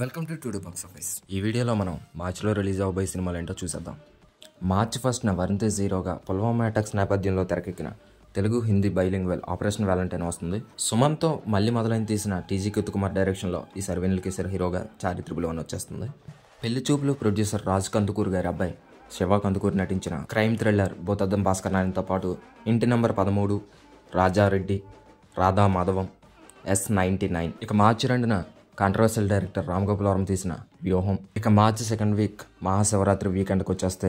welcome to two box office ఈ వీడియోలో మనం మార్చిలో రిలీజ్ అవబోయే సినిమాలు ఏంటో చూసేద్దాం మార్చి ఫస్ట్న వరుణ్ తేజ్ హీరోగా పుల్వామా అటాక్స్ నేపథ్యంలో తెరకెక్కిన Telugu Hindi bilingual operation valentine వస్తుంది సుమన్తో మళ్ళీ మొదలైన తీసిన టీజీ కుమార్ డైరెక్షన్లో ఈ సర్వేనిల్ కేసర్ హీరోగా చారిత్రబుల్ వన్ వచ్చేస్తుంది పెళ్లి చూపులు ప్రొడ్యూసర్ రాజ్ కందుకూరు గారి అబ్బాయి శివ కందుకూర్ నటించిన క్రైమ్ థ్రిల్లర్ బోతద్దం భాస్కర్ నారాయణతో పాటు ఇంటి నంబర్ పదమూడు Rajareddy Radha Madhavam S ninety nine ఇక మార్చి రెండున కాంట్రవర్సల్ డైరెక్టర్ రామ్ గోపాలవరం తీసిన వ్యూహం ఇక మార్చి సెకండ్ వీక్ మహాశివరాత్రి వీకెండ్కి వచ్చేస్తే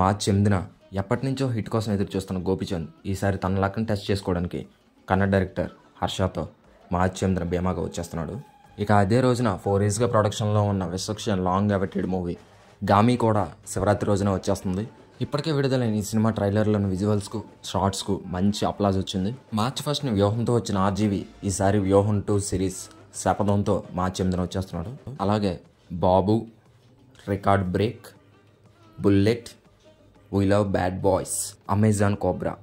మార్చి ఎనిమిదిన ఎప్పటి నుంచో హిట్ కోసం ఎదురు చూస్తున్న గోపిచంద్ ఈసారి తన లక్ని టెస్ట్ చేసుకోవడానికి కన్నడ డైరెక్టర్ హర్షతో మార్చి ఎనిమిదిన భీమాగా వచ్చేస్తున్నాడు ఇక అదే రోజున ఫోర్ ఇయర్స్గా ప్రొడక్షన్లో ఉన్న విశ్వక్షన్ లాంగ్ అవెటెడ్ మూవీ గామి కూడా శివరాత్రి రోజున వచ్చేస్తుంది ఇప్పటికే విడుదలైన ఈ సినిమా ట్రైలర్లోని విజువల్స్కు షార్ట్స్కు మంచి అప్లాజ్ వచ్చింది మార్చ్ ఫస్ట్ని వ్యూహంతో వచ్చిన ఆర్జీవి ఈసారి వ్యూహం టూ సిరీస్ శపథంతో మా చెందిన వచ్చేస్తున్నాడు అలాగే Babu record break bullet we love bad boys Amazon cobra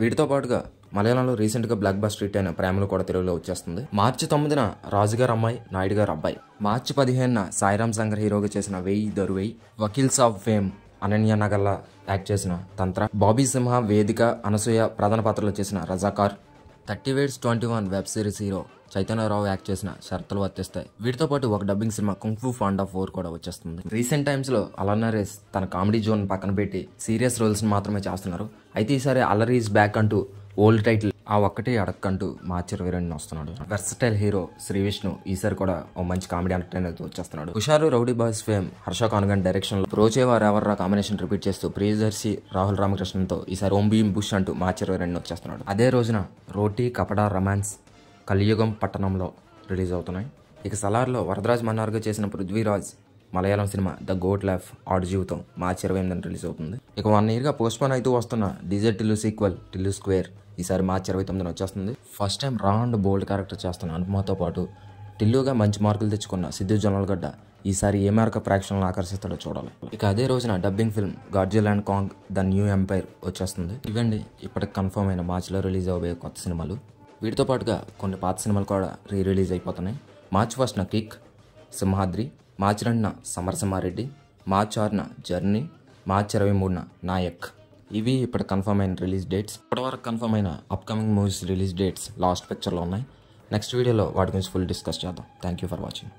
వీటితో పాటుగా మలయాళంలో రీసెంట్గా బ్లాక్ బస్ ట్రీట్ అయిన ప్రేమలు కూడా తెలుగులో వచ్చేస్తుంది మార్చి తొమ్మిదిన రాజుగారు అమ్మాయి నాయుడు గారు అబ్బాయి మార్చి పదిహేనున సాయిరామ్ సంగర్ హీరోగా చేసిన వెయ్యి వెయ్యి వకీల్స్ ఆఫ్ ఫేమ్ అనన్య నగర్లా యాక్ట్ చేసిన తంత్ర బాబీ సింహ వేదిక అనసూయ ప్రధాన పాత్రలో చేసిన Razakar thirty weds twenty one web series hero Chaitanya Rao act చేసిన షరతులు వర్తిస్తాయి వీటితో పాటు ఒక dubbing cinema kung fu panda four కూడా వచ్చేస్తుంది రీసెంట్ టైమ్స్లో అలనరేస్ తన కామెడీ జోన్ పక్కన పెట్టి సీరియస్ రోల్స్ మాత్రమే చేస్తున్నారు అయితే ఈసారి అలరీస్ బ్యాక్ అంటూ ఓల్డ్ టైటిల్ ఆ ఒక్కటే అడక్కంటూ మార్చి ఇరవై రెండు వస్తున్నాడు వెర్సటైల్ హీరో శ్రీ విష్ణు ఈసారి కూడా ఓ మంచి కామెడీ ఎంటర్టైనర్ వచ్చేస్తున్నాడు Husharu rowdy boys fame Harsha Konuganti direction లో రోజేవారు ఎవర్రా కాంబినేషన్ రిపీట్ చేస్తూ ప్రియదర్శి రాహుల్ రామకృష్ణతో ఈసారి ఓం భీమ్ బుష్ అంటూ మాచర్ ఇరవై వచ్చేస్తున్నాడు అదే రోజున రోటీ కపడా రొమాన్స్ కలియుగం పట్టణంలో రిలీజ్ అవుతున్నాయి ఇక సలార్లో వరదరాజ్ మన్నార్గా చేసిన Prithviraj Malayalam cinema the goat life Aadu Jeevitham మార్చి ఇరవై ఎనిమిదిన రిలీజ్ అవుతుంది ఇక వన్ ఇయర్గా పోస్ట్పోన్ అయితే వస్తున్న DJ Tillu sequel Tillu square ఈసారి మార్చి ఇరవై తొమ్మిదిన వచ్చేస్తుంది ఫస్ట్ టైం రాండ్ బోల్డ్ క్యారెక్టర్ చేస్తున్న అనుపమతో పాటు టిల్లుగా మంచి మార్కులు తెచ్చుకున్న సిద్ధు జనల్గడ్డ ఈసారి ఏ మేరకు ప్రేక్షకులను ఆకర్షిస్తాడో చూడాలి ఇక అదే రోజున dubbing film Godzilla and Kong the new empire వచ్చేస్తుంది ఇవ్వండి ఇప్పటికి కన్ఫర్మ్ అయిన మార్చిలో రిలీజ్ అవబోయే కొత్త సినిమాలు వీటితో పాటుగా కొన్ని పాత సినిమాలు కూడా రీ రిలీజ్ అయిపోతున్నాయి మార్చి ఫస్ట్న కిక్ సింహాద్రి మార్చి రెండున సమరసింహారెడ్డి మార్చి ఆరున జర్నీ మార్చి ఇరవై మూడున నాయక్ ఇవి ఇప్పుడు కన్ఫర్మ్ అయిన రిలీజ్ డేట్స్ ఇప్పటివరకు కన్ఫర్మ్ అయిన upcoming movies release dates last పిక్చర్లో ఉన్నాయి నెక్స్ట్ వీడియోలో వాటి గురించి ఫుల్ డిస్కస్ చేద్దాం థ్యాంక్ యూ ఫర్ వాచింగ్